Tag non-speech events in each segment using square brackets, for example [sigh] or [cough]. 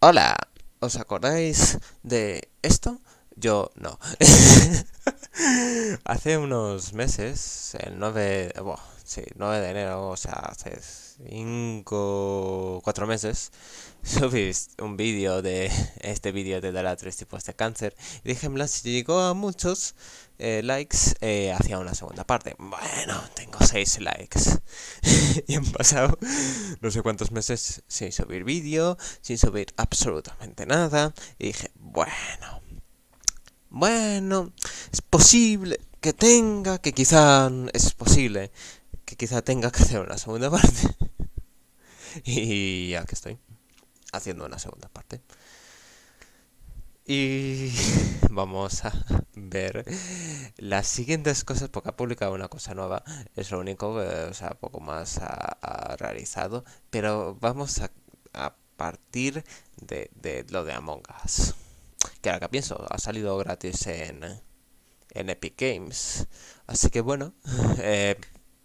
Hola, ¿os acordáis de esto? Yo no. [laughs] hace unos meses, el 9, sí, 9 de enero, o sea, hace 5, 4 meses, [laughs] subí un vídeo de este vídeo de dar a tres tipos de cáncer. Y dije, si llegó a muchos, eh, likes eh, hacia una segunda parte. Bueno, tengo 6 likes. [laughs] y han pasado no sé cuántos meses sin subir vídeo, sin subir absolutamente nada. Y dije, bueno, bueno, es posible que tenga, que quizá es posible que quizá tenga que hacer una segunda [laughs] parte. y aquí estoy, haciendo una segunda parte. Y [laughs] vamos a ver las siguientes cosas, porque ha publicado una cosa nueva, es lo único, que eh, o sea, poco más ha, realizado, pero vamos a, partir de, lo de Among Us. Que ahora que pienso, ha salido gratis en, en Epic Games, así que bueno, eh,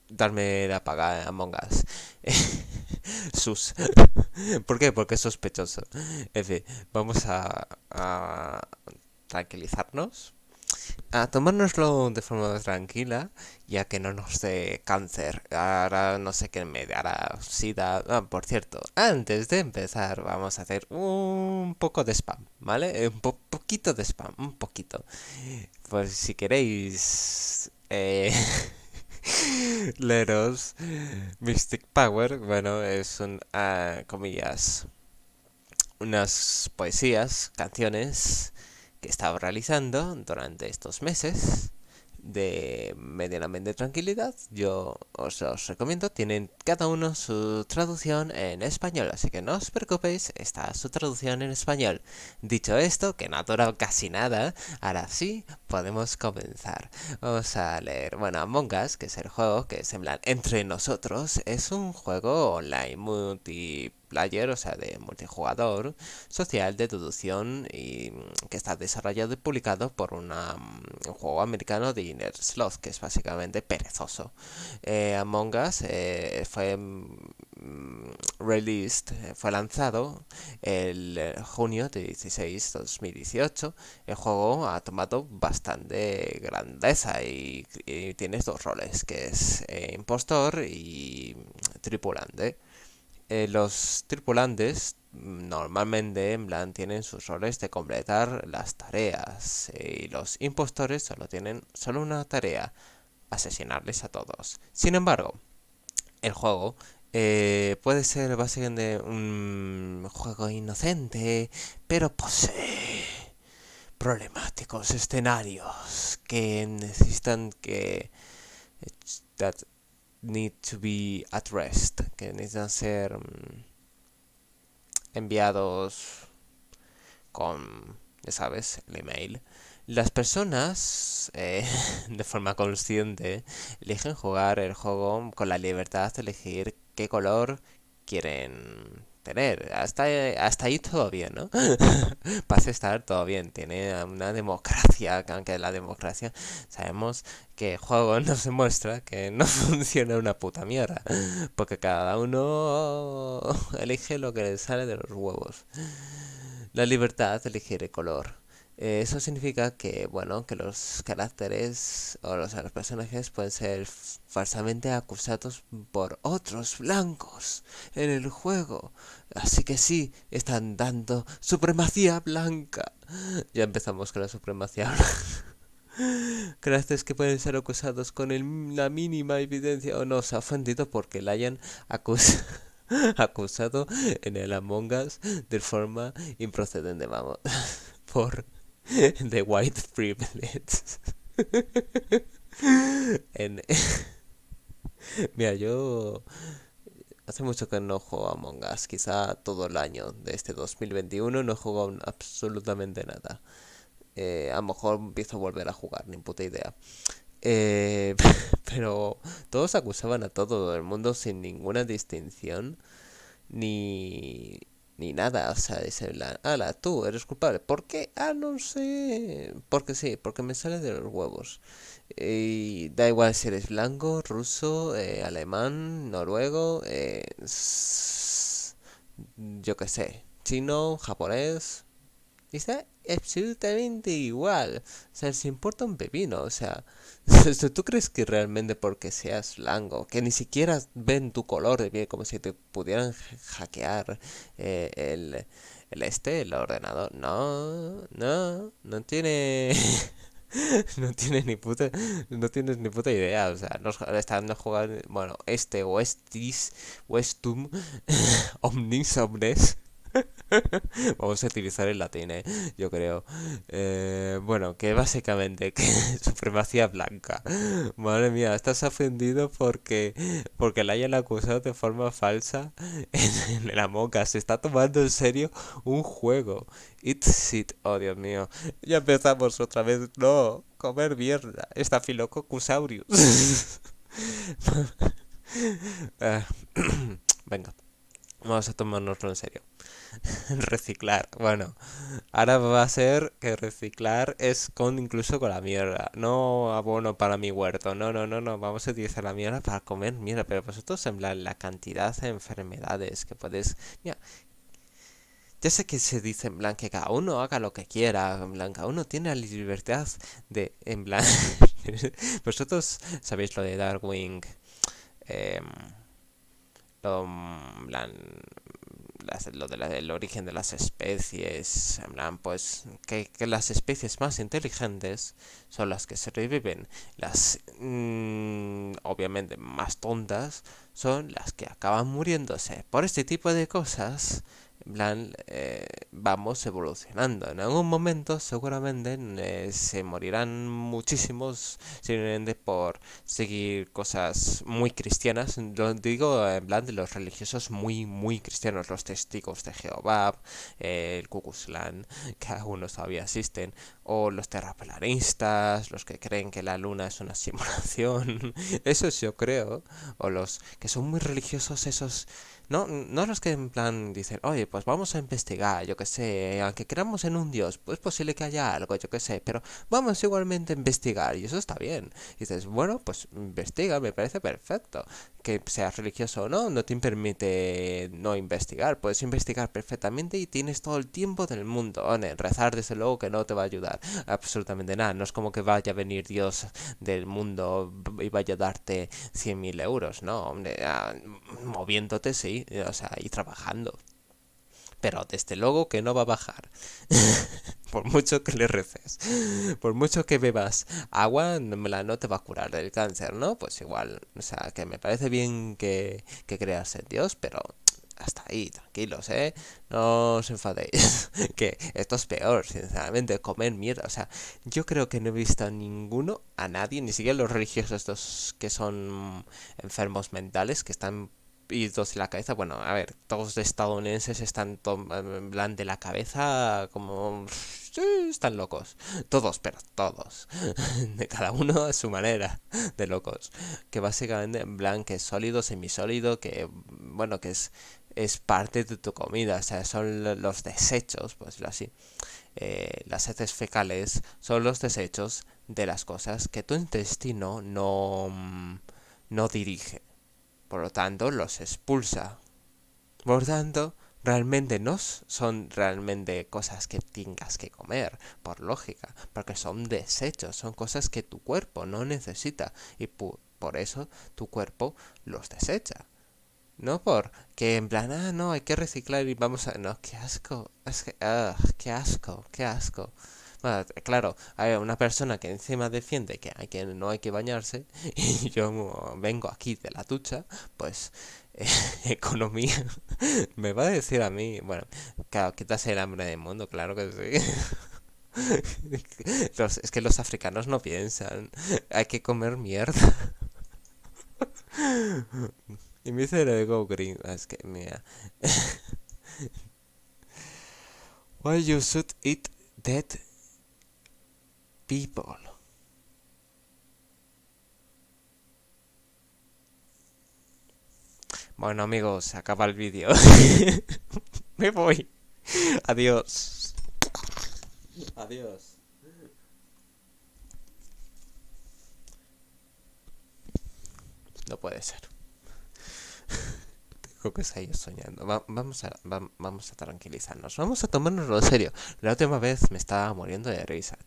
darme la paga Among Us. [laughs] Sus. [laughs] ¿Por qué? Porque es sospechoso. En fin, vamos a, tranquilizarnos, a tomárnoslo de forma tranquila, ya que no nos dé cáncer. Ahora no sé qué me dará sida. Ah, por cierto, antes de empezar, vamos a hacer un poco de spam, ¿vale? Eh, un poquito de spam, un poquito. Pues si queréis. Eh... [laughs] [laughs] Leros Mystic Power, bueno, es un, ah, comillas, unas poesías, canciones que he estado realizando durante estos meses de medianamente tranquilidad, yo os, os, recomiendo, tienen cada uno su traducción en español, así que no os preocupéis, está su traducción en español. Dicho esto, que no ha durado casi nada, ahora sí podemos comenzar. Vamos a leer, bueno, Among Us, que es el juego que es en entre nosotros, es un juego online multi o sea, de multijugador, social, de deducción y mm, que está desarrollado y publicado por mm, un juego americano de Inner Sloth, que es básicamente perezoso. Eh, Among Us eh, fue mm, released, eh, fue lanzado el junio de 16 2018. El juego ha tomado bastante grandeza y, tiene tienes dos roles, que es impostor y tripulante. Eh, los tripulantes mm, normalmente en plan tienen sus roles de completar las tareas eh, y los impostores solo tienen solo una tarea, asesinarles a todos. Sin embargo, el juego eh, puede ser básicamente un juego inocente, pero posee problemáticos escenarios que necesitan que need to be at rest que necesitan ser mm, enviados con, ya sabes, el email. Las personas, eh, [laughs] de forma consciente, eligen jugar el juego con la libertad de elegir qué color quieren tener. Hasta, hasta ahí todo bien, ¿no? [laughs] Paz estar todo bien. Tiene una democracia, aunque la democracia sabemos que el juego [laughs] nos demuestra que no [laughs] funciona una puta mierda. Porque cada uno elige lo que le sale de los huevos. La libertad elegir el color. Eh, eso significa que, bueno, que los caracteres o los, personajes pueden ser falsamente acusados por otros blancos en el juego. Así que sí, están dando supremacía blanca. Ya empezamos con la supremacía blanca. [laughs] caracteres que pueden ser acusados con la mínima evidencia o no se ha ofendido porque la hayan acusado [laughs] acusado en el Among Us de forma improcedente, vamos, [laughs] por The [laughs] White Privilege. [laughs] en... [laughs] Mira, yo hace mucho que no juego a Among Us, quizá todo el año de este 2021 no he jugado absolutamente nada. Eh, a lo mejor empiezo a volver a jugar, ni puta idea. Eh, pero todos acusaban a todo el mundo sin ninguna distinción ni, ni nada, o sea, dice, ala, tú eres culpable. ¿Por qué? Ah, no sé. Porque sí, porque me sale de los huevos. Y da igual si eres blanco, ruso, eh, alemán, noruego, eh, yo qué sé, chino, japonés. Dice, absolutamente igual. O sea, se importa un pepino. O sea, [laughs] ¿tú crees que realmente porque seas lango que ni siquiera ven tu color de piel como si te pudieran hackear eh, el, el este, el ordenador? No, no, no tiene... [laughs] no tiene ni puta no tienes ni puta idea o sea no están no jugando bueno este o estis o estum [laughs] omnis [laughs] Vamos a utilizar el latín, ¿eh? yo creo. Eh, bueno, que básicamente [laughs] que supremacía blanca. Madre mía, estás ofendido porque porque la hayan acusado de forma falsa en, la moca. Se está tomando en serio un juego. It's it. Oh, Dios mío. Ya empezamos otra vez. No, comer mierda. eh, [laughs] [clears throat] Venga. Vamos a tomarnoslo en serio. [laughs] reciclar. Bueno, ahora va a ser que reciclar es con incluso con la mierda. No abono para mi huerto. No, no, no, no. Vamos a utilizar la mierda para comer mierda. Pero vosotros pues en plan la cantidad de enfermedades que podéis. Mira, ya sé que se dice en plan que cada uno haga lo que quiera, en plan cada uno tiene la libertad de, en plan, [laughs] vosotros sabéis lo de Darwin, eh, em, Mm, lo del origen de las especies, pues que, las especies más inteligentes son las que se reviven, las mm, obviamente más tontas son las que acaban muriéndose. Por este tipo de cosas en plan, eh, vamos evolucionando. En algún momento seguramente eh, se morirán muchísimos simplemente por seguir cosas muy cristianas. Lo digo en plan de los religiosos muy, muy cristianos, los testigos de Jehová, eh, el Kukuzlan que algunos todavía existen, o los terraplanistas, los que creen que la luna es una [laughs] simulación. Eso yo creo. O los que son muy religiosos, esos no, no los que en plan dicen, oye, pues vamos a investigar, yo que sé, aunque creamos en un dios, pues posible que haya algo, yo que sé, pero vamos igualmente a investigar y eso está bien. Y dices, bueno, pues investiga, me parece perfecto. Que seas religioso o no, no te permite no investigar, puedes investigar perfectamente y tienes todo el tiempo del mundo. rezar desde luego que no te va a ayudar absolutamente nada, no es como que vaya a venir Dios del mundo y vaya a darte 100.000 euros, no, ah, moviéndote sí eh, o sea, y trabajando. Pero desde luego que no va a bajar. [laughs] por mucho que le reces. Por mucho que bebas agua, no te va a curar del cáncer, ¿no? Pues igual, o sea, que me parece bien que, que creas en Dios, pero hasta ahí, tranquilos, ¿eh? No os enfadéis. [laughs] que esto es peor, sinceramente, comer mierda. O sea, yo creo que no he visto a ninguno, a nadie, ni siquiera los religiosos estos que son enfermos mentales, que están y dos de la cabeza. Bueno, a ver, todos estadounidenses están eh, en plan de la cabeza como... Sí, están locos. Todos, pero todos. [laughs] De cada uno a su manera de locos. Que básicamente en plan que es sólido, semisólido, que bueno, que es, es parte de tu comida. O sea, son los desechos, pues así. Eh, las heces fecales son los desechos de las cosas que tu intestino no, mm, no dirige. Por lo tanto, los expulsa. Por lo tanto, realmente no son realmente cosas que tengas que comer, por lógica, porque son desechos, son cosas que tu cuerpo no necesita y por eso tu cuerpo los desecha. No por que en plan, ah, no, hay que reciclar y vamos a... No, qué asco, es que, ah, qué asco, qué asco claro, hay una persona que encima defiende que, hay quien no hay que bañarse [laughs] y yo vengo aquí de la ducha, pues [laughs] economía [laughs] me va a decir a mí, bueno, claro, quítase el hambre del mundo, claro que sí. es que los africanos no piensan, hay que comer mierda. Y me dice ah, es que mira. Why you should eat that people. Bueno amigos, acaba el vídeo. [laughs] Me voy. Adiós. Adiós. No puede ser. Tengo que seguir soñando. vamos, a, vamos a tranquilizarnos. Vamos a tomarnoslo en serio. La última vez me estaba muriendo de risa.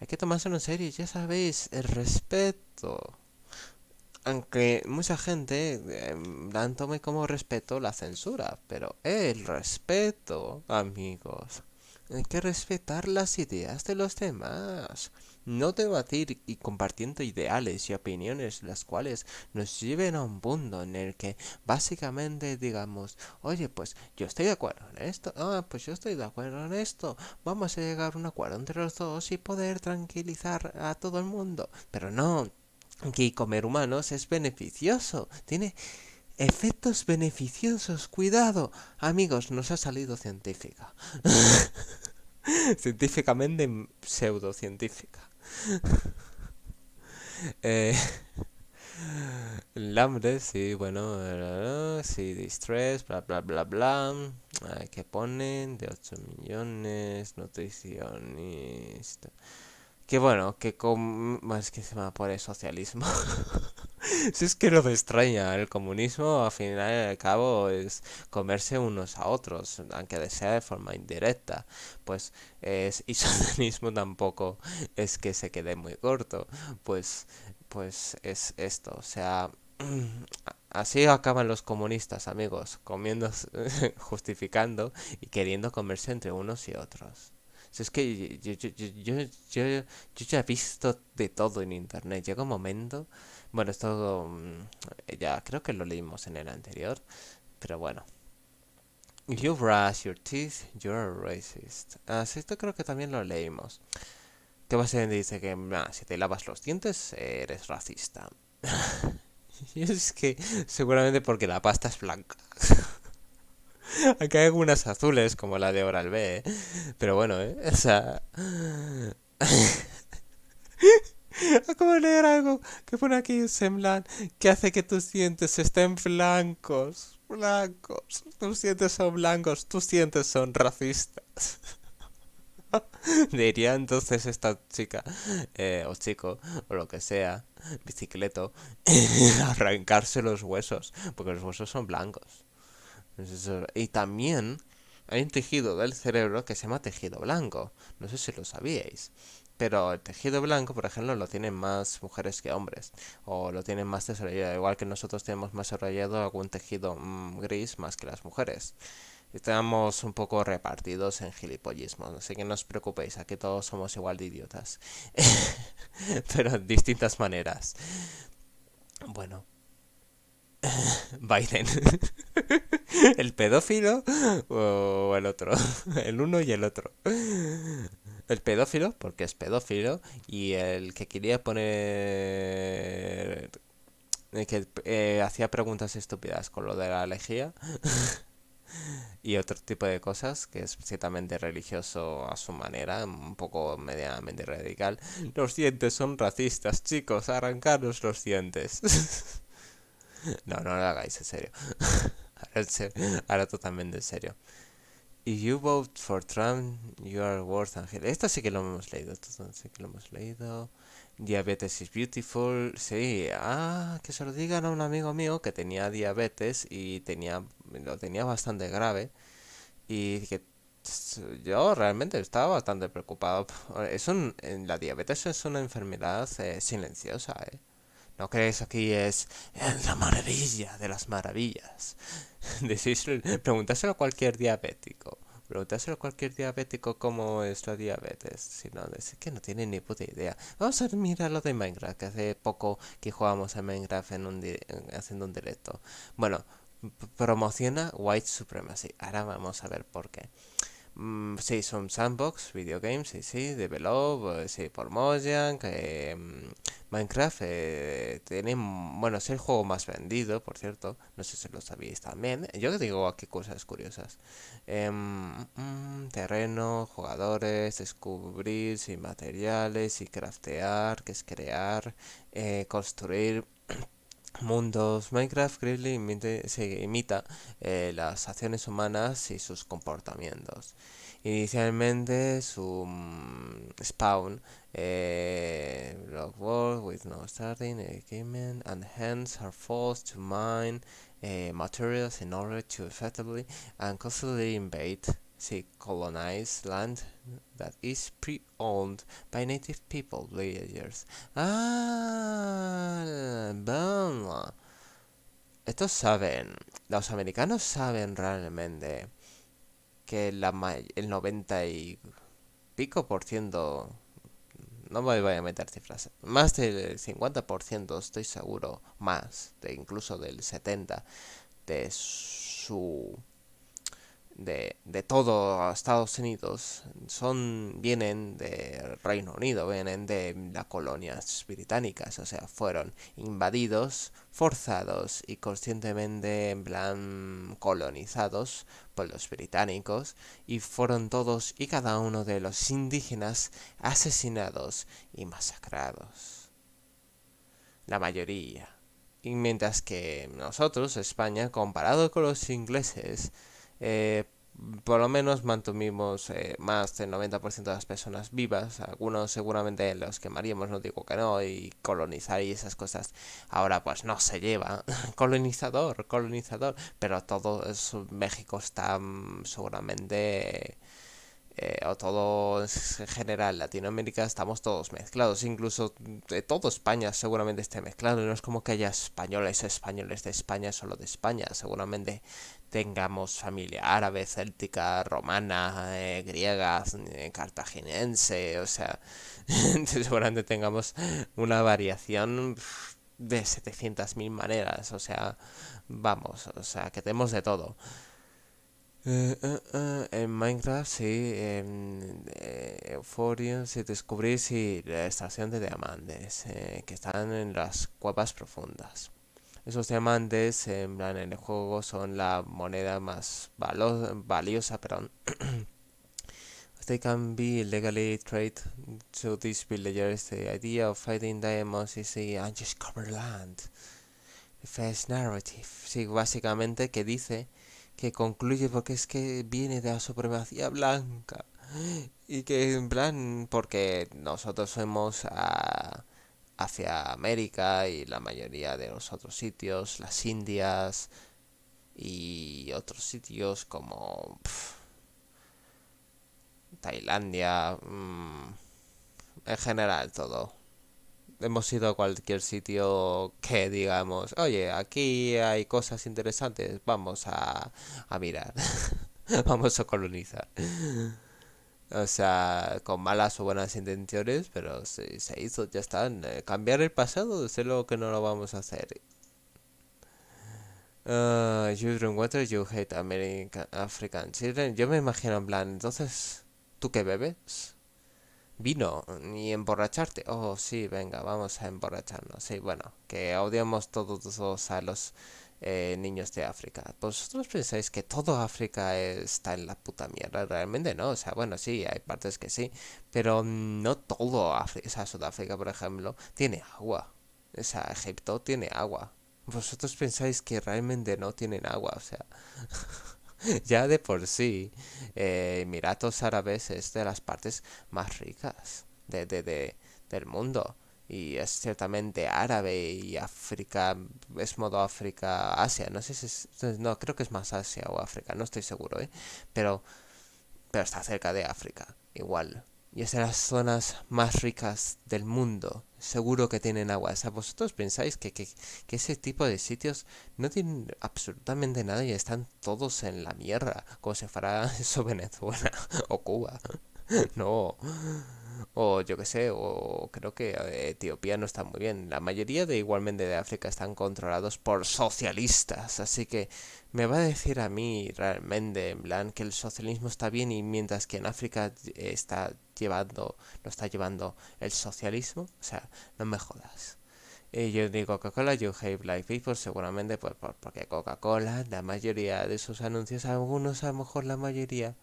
Hay que tomárselo en serio, ya sabéis, el respeto. Aunque mucha gente eh, em, tome como respeto la censura, pero el respeto, amigos. Hay que respetar las ideas de los demás no debatir y compartiendo ideales y opiniones las cuales nos lleven a un punto en el que básicamente digamos, oye, pues yo estoy de acuerdo en esto, ah, pues yo estoy de acuerdo en esto, vamos a llegar a un acuerdo entre los dos y poder tranquilizar a todo el mundo. Pero no, que comer humanos es beneficioso, tiene efectos beneficiosos, cuidado. Amigos, nos ha salido científica. [laughs] científicamente pseudocientífica. [laughs] eh, [laughs] el hambre, sí, bueno, sí, distress, bla, bla, bla, bla. que ponen de 8 millones, nutricionista. Que bueno, que con... más es que se me va a poner socialismo. [laughs] [laughs] si es que lo de extraña, el comunismo al final y al cabo es comerse unos a otros, aunque sea de forma indirecta. Pues es, y socialismo [laughs] tampoco es que se quede muy corto, pues, pues es esto, o sea... [clears throat] Así acaban los comunistas, amigos, comiendo, [laughs] justificando y queriendo comerse entre unos y otros. Si es que yo, yo, yo, ya he visto de todo en internet. Llega un momento bueno, esto mm, ya creo que lo leímos en el anterior, pero bueno. You brush your teeth, you're a racist. Así ah, esto creo que también lo leímos. Que básicamente dice que ah, si te lavas los dientes, eres racista. [laughs] y es que seguramente porque la pasta es blanca. [laughs] Acá hay algunas azules, como la de Oral B, pero bueno, ¿eh? o sea. [laughs] [laughs] Acabo de leer algo que pone aquí semblan que hace que tus dientes estén blancos. Blancos. Tus dientes son blancos. Tus dientes son racistas. [laughs] Diría entonces esta chica, eh, o chico, o lo que sea, bicicleto, [laughs] arrancarse los huesos, porque los huesos son blancos. Pues y también hay un tejido del cerebro que se llama tejido blanco. No sé si lo sabíais. Pero el tejido blanco, por ejemplo, lo tienen más mujeres que hombres, o lo tienen más desarrollado, igual que nosotros tenemos más desarrollado algún tejido mm, gris más que las mujeres. Estamos un poco repartidos en gilipollismo. así que no os preocupéis, aquí todos somos igual de idiotas, [laughs] pero en distintas maneras. Bueno. [laughs] Biden. [laughs] ¿El pedófilo o el otro? El uno y el otro el pedófilo, porque es pedófilo, y el que quería poner... El que eh, hacía preguntas estúpidas con lo de la alejía [laughs] y otro tipo de cosas, que es ciertamente religioso a su manera, un poco medianamente radical. Los dientes son racistas, chicos, arrancaros los dientes. [laughs] no, no lo hagáis en serio. [laughs] ahora, totalmente en serio. If you vote for Trump, you are worth Angel. Esto sí que lo hemos leído, esto sí que lo hemos leído. Diabetes is beautiful. Sí, ah, que se lo digan a un amigo mío que tenía diabetes y tenía lo tenía bastante grave y que yo realmente estaba bastante preocupado. Es un, la diabetes es una enfermedad eh, silenciosa, ¿eh? ¿No crees aquí es la maravilla de las maravillas? [laughs] Preguntárselo a cualquier diabético. Preguntárselo a cualquier diabético cómo es la diabetes. Si no, es que no tiene ni puta idea. Vamos a mirar lo de Minecraft, que hace poco que jugamos a Minecraft en un haciendo un directo. Bueno, promociona White Supremacy. Ahora vamos a ver por qué. Mm, sí, son sandbox, videogames, sí, sí, develop, eh, sí, por Mojang, eh, mm, Minecraft, eh, mm, bueno, es el juego más vendido, por cierto, no sé si lo sabíais también, yo digo aquí ah, cosas curiosas, em, terreno, jugadores, descubrir, y materiales, y craftear, que es crear, construir... [clears throat] mundos Minecraft, Grizzly se imita eh, las acciones humanas y sus comportamientos. Inicialmente su mm, spawn, eh, block with no starting equipment, eh, and hence are forced to mine eh, materials in order to effectively and constantly invade Sí, colonize land that is pre-owned by native people villagers. Ah, bueno. Estos saben, los americanos saben realmente que la el 90 y pico por ciento, no me voy a meter cifras, más del 50% estoy seguro, más, de incluso del 70% de su de, todo Estados Unidos son vienen del Reino Unido, vienen de las colonias británicas, o sea, fueron invadidos, forzados y conscientemente en plan colonizados por los británicos y fueron todos y cada uno de los indígenas asesinados y masacrados. La mayoría. Y mientras que nosotros, España, comparado con los ingleses, eh, por lo menos mantuvimos eh, más del 90% de las personas vivas, algunos seguramente los quemaríamos, no digo que no, y colonizar y esas cosas ahora pues no se lleva, [laughs] colonizador, colonizador, pero todo México está mm, seguramente... Eh, o todo en general Latinoamérica estamos todos mezclados, incluso mm, de todo España seguramente esté mezclado, no es como que haya españoles, españoles de España, solo de España, seguramente tengamos familia árabe, céltica, romana, eh, griega, cartaginense, o sea, [laughs] seguramente tengamos una variación de 700.000 maneras, o sea, vamos, o sea, que tenemos de todo. Eh, eh, en Minecraft, sí, en si sí, descubrís, la estación de diamantes, que están en las cuevas profundas. Esos diamantes en, plan, en el juego son la moneda más valiosa, perdón. they [clears throat] este can be legally traded, to these villagers, the idea of fighting diamonds is the undiscovered land. The first narrative. Sí, básicamente que dice que concluye porque es que viene de la supremacía blanca. [gasps] Y que en plan, porque nosotros somos uh, hacia América y la mayoría de los otros sitios, las Indias y otros sitios como Tailandia, mm, en general todo. Hemos ido a cualquier sitio que digamos, oye, aquí hay cosas interesantes, vamos a, a mirar, [laughs] vamos a colonizar. O sea, con malas o buenas intenciones, pero se, se hizo, ya está. Eh, cambiar el pasado, desde luego que no lo vamos a hacer. Ah, you drink water, you hate American, African children. Yo me imagino en plan, entonces, ¿tú qué bebes? Vino, y emborracharte. Oh, sí, venga, vamos a emborracharnos. Sí, bueno, que odiamos todos, todos a los eh, niños de África. Pues ¿Vosotros pensáis que todo África está en la puta mierda? Realmente no. O sea, bueno, sí, hay partes que sí. Pero no todo África. O Sudáfrica, por ejemplo, tiene agua. O Egipto tiene agua. Vosotros pensáis que realmente no tienen agua. O sea, [laughs] ya de por sí, eh, Emiratos Árabes es de las partes más ricas de, de, del mundo y es ciertamente árabe y África es modo África Asia no sé si es, no creo que es más Asia o África no estoy seguro ¿eh? pero pero está cerca de África igual y es de las zonas más ricas del mundo seguro que tienen agua o sea, vosotros pensáis que, que, ese tipo de sitios no tienen absolutamente nada y están todos en la mierda como se fará [laughs] eso Venezuela o Cuba [laughs] no o yo que sé, o creo que eh, Etiopía no está muy bien. La mayoría de igualmente de África están controlados por socialistas, así que me va a decir a mí realmente en plan que el socialismo está bien y mientras que en África eh, está llevando, lo está llevando el socialismo, o sea, no me jodas. yo digo Coca-Cola, you hate black people, pues, seguramente pues, porque Coca-Cola, la mayoría de sus anuncios, algunos a lo mejor la mayoría,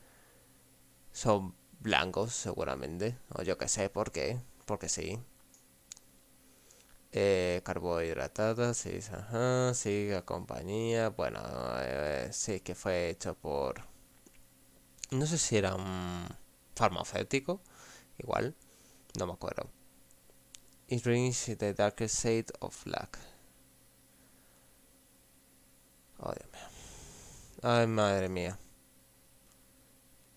son blancos, seguramente. O yo que sé por qué, porque sí. Eh, carbohidratadas, sí, sí, compañía. Bueno, eh, sí, que fue hecho por. No sé si era un farmacéutico, igual, no me acuerdo. It brings the darkest shade of black. Oh, Dios Ay, madre mía.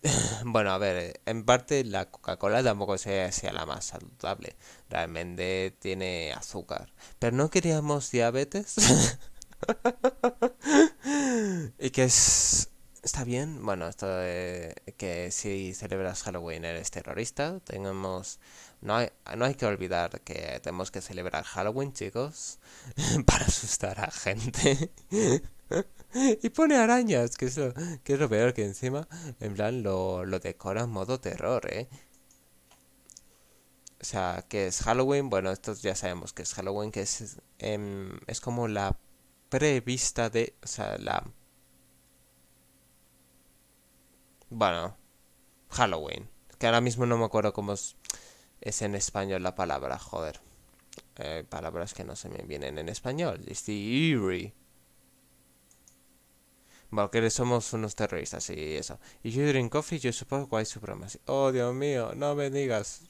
[clears throat] Bueno, a ver, en parte la Coca-Cola tampoco sea, la más saludable. Realmente tiene azúcar. Pero no queríamos diabetes. [laughs] y que es... Está bien, bueno, esto de que si celebras Halloween eres terrorista, tenemos... No hay, no hay que olvidar que tenemos que celebrar Halloween, chicos, [laughs] para asustar a gente. [laughs] [laughs] y pone arañas, que es lo, que es lo peor que encima, en plan, lo, decora en modo terror, ¿eh? O sea, que es Halloween, bueno, estos ya sabemos que es Halloween, que es, em, es como la prevista de... O sea, la... Bueno, Halloween. Que ahora mismo no me acuerdo cómo es, en español la palabra, joder. Eh, palabras que no se me vienen en español que somos unos terroristas y eso. Y yo drink coffee, yo supongo que hay supremacy. Oh, Dios mío, no me digas.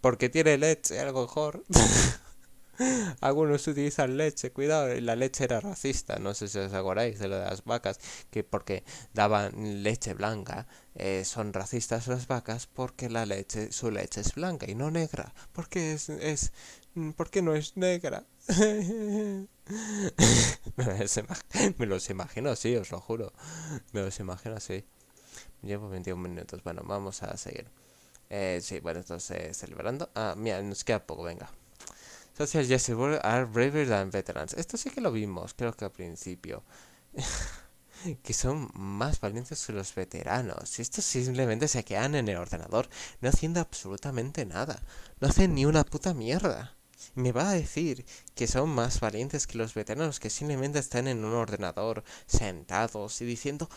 Porque tiene leche, algo mejor. [laughs] Algunos utilizan leche, cuidado, la leche era racista, no sé si os acordáis de lo de las vacas, que porque daban leche blanca, eh, son racistas las vacas porque la leche, su leche es blanca y no negra, porque es, es Mm, ¿Por qué no es negra. [laughs] me los imagino así, os lo juro. Me los imagino así. Llevo 21 minutos. Bueno, vamos a seguir. Eh, sí, bueno, entonces celebrando. Ah, mira, nos queda poco, venga. Social Jesse World are braver than veterans. Esto sí que lo vimos, creo que al principio. [laughs] que son más valientes que los veteranos. Estos simplemente se quedan en el ordenador, no haciendo absolutamente nada. No hacen ni una puta mierda. Me va a decir que son más valientes que los veteranos que simplemente están en un ordenador, sentados y diciendo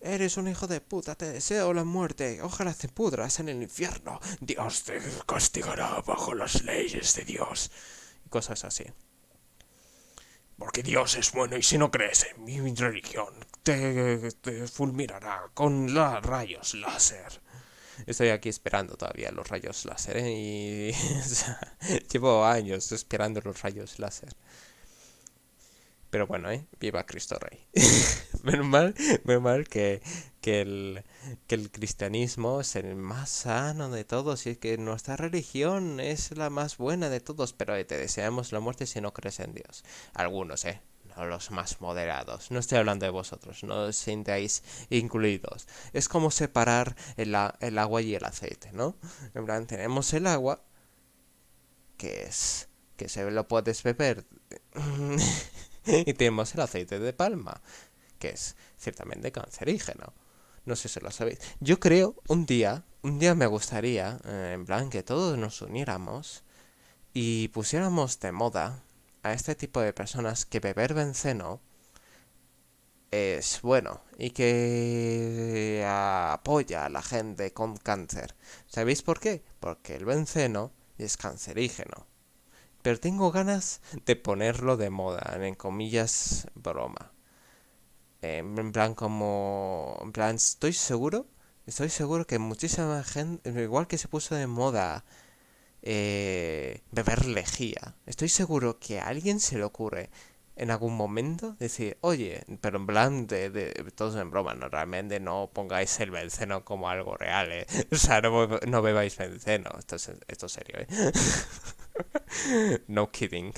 Eres un hijo de puta, te deseo la muerte, ojalá te pudras en el infierno, Dios te castigará bajo las leyes de Dios. Y cosas así. Porque Dios es bueno y si no crees en mi religión, te, fulminará con los rayos láser estoy aquí esperando todavía los rayos láser, ¿eh? Y [laughs] llevo años esperando los rayos láser. Pero bueno, ¿eh? Viva Cristo Rey. [laughs] menos mal, menos mal que, que, el, que el cristianismo es el más sano de todos y que nuestra religión es la más buena de todos, pero eh, te deseamos la muerte si no crees en Dios. Algunos, ¿eh? los más moderados. No estoy hablando de vosotros, no os sintáis incluidos. Es como separar el, agua y el aceite, ¿no? En plan, tenemos el agua, que es que se lo puedes beber, [laughs] y tenemos el aceite de palma, que es ciertamente cancerígeno. No sé si lo sabéis. Yo creo un día, un día me gustaría, eh, en plan, que todos nos uniéramos y pusiéramos de moda a este tipo de personas que beber benceno es bueno y que apoya a la gente con cáncer. ¿Sabéis por qué? Porque el benceno es cancerígeno. Pero tengo ganas de ponerlo de moda, en comillas, broma. Em, en plan como... En plan, estoy seguro, estoy seguro que muchísima gente, igual que se puso de moda eh, beber lejía. Estoy seguro que a alguien se le ocurre en algún momento decir, oye, pero en plan de, todos en broma, no, realmente no pongáis el benceno como algo real, ¿eh? [laughs] o sea, no, bebáis benceno, esto es, esto serio, ¿eh? [laughs] no kidding.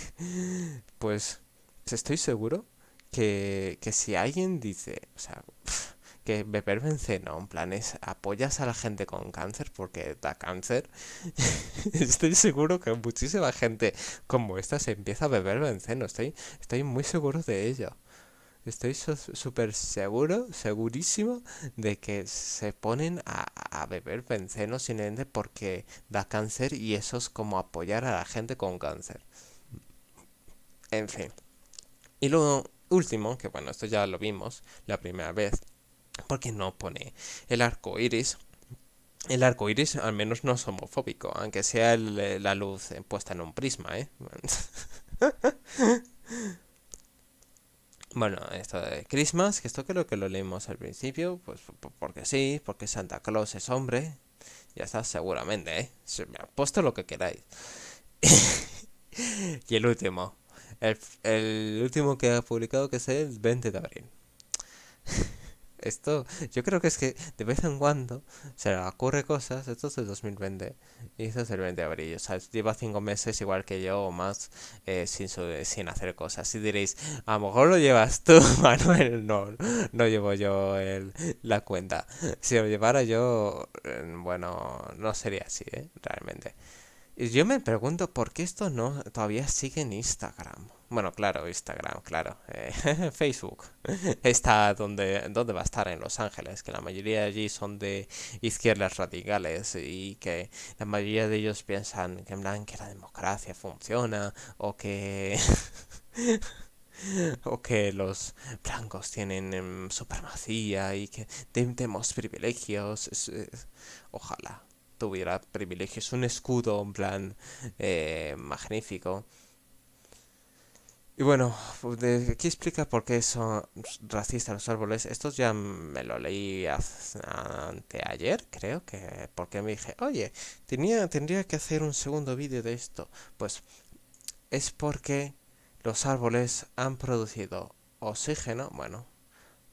Pues estoy seguro que, si alguien dice, o sea, que beber benceno, en plan, es apoyas a la gente con cáncer porque da cáncer. [laughs] estoy seguro que muchísima gente como esta se empieza a beber benceno, estoy, estoy muy seguro de ello. Estoy súper seguro, segurísimo de que se ponen a, a beber benceno simplemente porque da cáncer y eso es como apoyar a la gente con cáncer. En fin. Y luego, último, que bueno, esto ya lo vimos la primera vez, porque no pone el arco iris. El arco iris al menos no es homofóbico, aunque sea eh, la luz eh, puesta en un prisma, ¿eh? [laughs] Bueno, esto de Christmas, que esto creo que lo leímos al principio, pues porque sí, porque Santa Claus es hombre. Ya está, seguramente, ¿eh? me ha puesto lo que queráis. [laughs] y el último. El, el, último que ha publicado que es el 20 de abril. [laughs] Esto, yo creo que es que de vez en cuando se le ocurre cosas. Esto es el 2020 y esto es el 20 de abril. O sea, lleva cinco meses igual que yo o más eh, sin, sin hacer cosas. Y diréis, a lo mejor lo llevas tú, [laughs] Manuel. No, no llevo yo el, la cuenta. Si lo llevara yo, eh, bueno, no sería así, ¿eh? realmente. Yo me pregunto por qué esto no todavía sigue en Instagram. Bueno, claro, Instagram, claro. Eh, [laughs] Facebook. Está donde, donde va a estar en Los Ángeles, que la mayoría de allí son de izquierdas radicales y que la mayoría de ellos piensan que en la democracia funciona o que... [laughs] o que los blancos tienen em, supremacía y que tenemos privilegios. Eh, ojalá tuviera privilegios, un escudo un plan eh, magnífico. Y bueno, pues, aquí explica por qué son racistas los árboles. Esto ya me lo leí anteayer, creo que. Porque me dije, oye, tenía, tendría que hacer un segundo vídeo de esto. Pues es porque los árboles han producido oxígeno, bueno,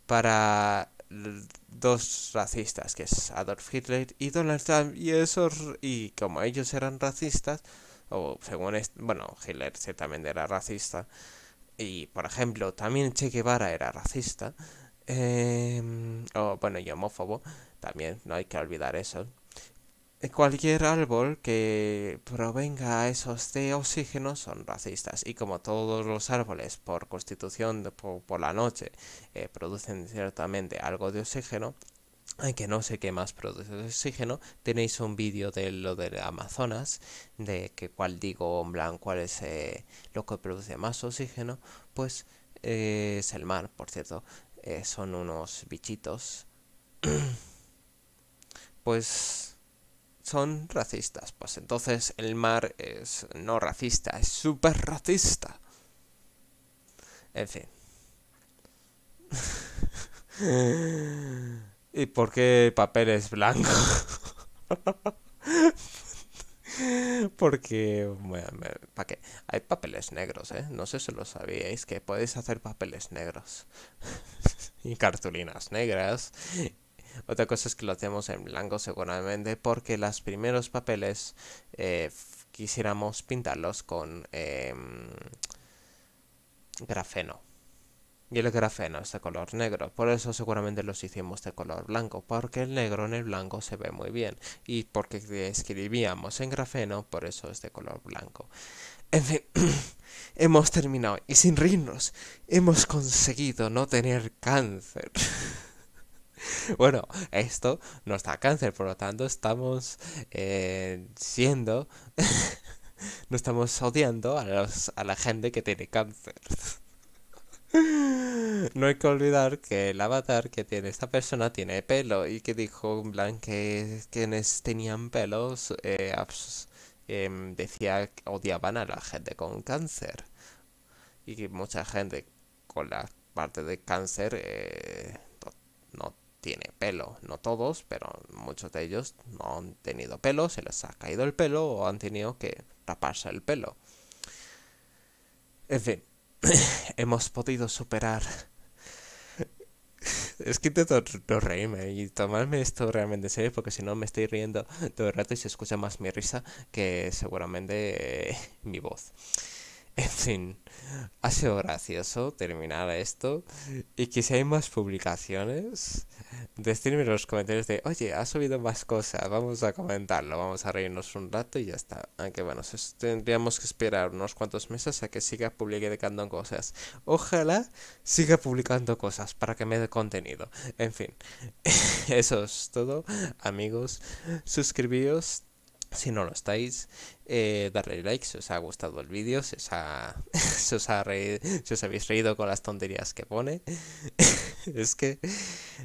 para dos racistas, que es Adolf Hitler y Donald Trump, y esos, y como ellos eran racistas, o según, bueno, Hitler también era racista, y por ejemplo, también Che Guevara era racista, em, o bueno, y homófobo, también, no hay que olvidar eso. Eh, cualquier árbol que provenga esos de oxígeno son racistas y como todos los árboles por constitución por, la noche eh, producen ciertamente algo de oxígeno que no sé qué más produce oxígeno tenéis un vídeo de lo de Amazonas de que cuál digo en blanco, cuál es eh, lo que produce más oxígeno pues es el mar por cierto son unos bichitos [clears throat] pues son racistas. Pues entonces el mar es no racista, es súper racista. En fin. [laughs] ¿Y por qué papel es blanco? [laughs] Porque, bueno, ¿para qué? Hay papeles negros, ¿eh? No sé si lo sabíais, que podéis hacer papeles negros. [laughs] y cartulinas negras. Otra cosa es que lo hacemos en blanco seguramente porque los primeros papeles eh, quisiéramos pintarlos con em, grafeno. Y el grafeno es de color negro, por eso seguramente los hicimos de color blanco, porque el negro en el blanco se ve muy bien. Y porque escribíamos en grafeno, por eso es de color blanco. En fin, [clears throat] hemos terminado y sin rirnos hemos conseguido no tener cáncer. [laughs] [laughs] bueno, esto no da cáncer, por lo tanto estamos eh, siendo... [laughs] no estamos odiando a, los, a la gente que tiene cáncer. [laughs] No hay que olvidar que el avatar que tiene esta persona tiene pelo y que dijo en plan que quienes tenían pelos eh, em, decía que odiaban a la gente con cáncer y que mucha gente con la parte de cáncer eh, no tiene pelo. No todos, pero muchos de ellos no han tenido pelo, se les ha caído el pelo o han tenido que taparse el pelo. En fin, [clears throat] hemos podido superar. [laughs] es que te no reírme y tomarme esto realmente en serio porque si no me estoy riendo todo el rato y se escucha más mi risa que seguramente eh, mi voz. En fin, ha sido gracioso terminar esto. Y que si hay más publicaciones, decirme en los comentarios de, oye, ha subido más cosas, vamos a comentarlo, vamos a reírnos un rato y ya está. Aunque bueno, tendríamos que esperar unos cuantos meses a que siga publicando cosas. Ojalá siga publicando cosas para que me dé contenido. En fin, [laughs] eso es todo, amigos. Suscribíos [laughs] Si no lo estáis, eh, darle like si os ha gustado el vídeo, si, os ha, [laughs] os ha reído, si os habéis reído con las tonterías que pone. [laughs] es que,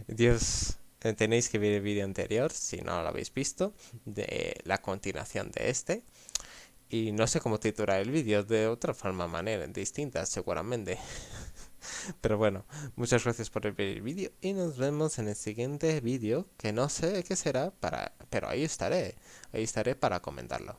Dios, eh, tenéis que ver el vídeo anterior, si no lo habéis visto, de la continuación de este. Y no sé cómo titular el vídeo, de otra forma, manera, distinta seguramente. Pero bueno, muchas gracias por ver el vídeo y nos vemos en el siguiente vídeo, que no sé qué será, para pero ahí estaré, ahí estaré para comentarlo.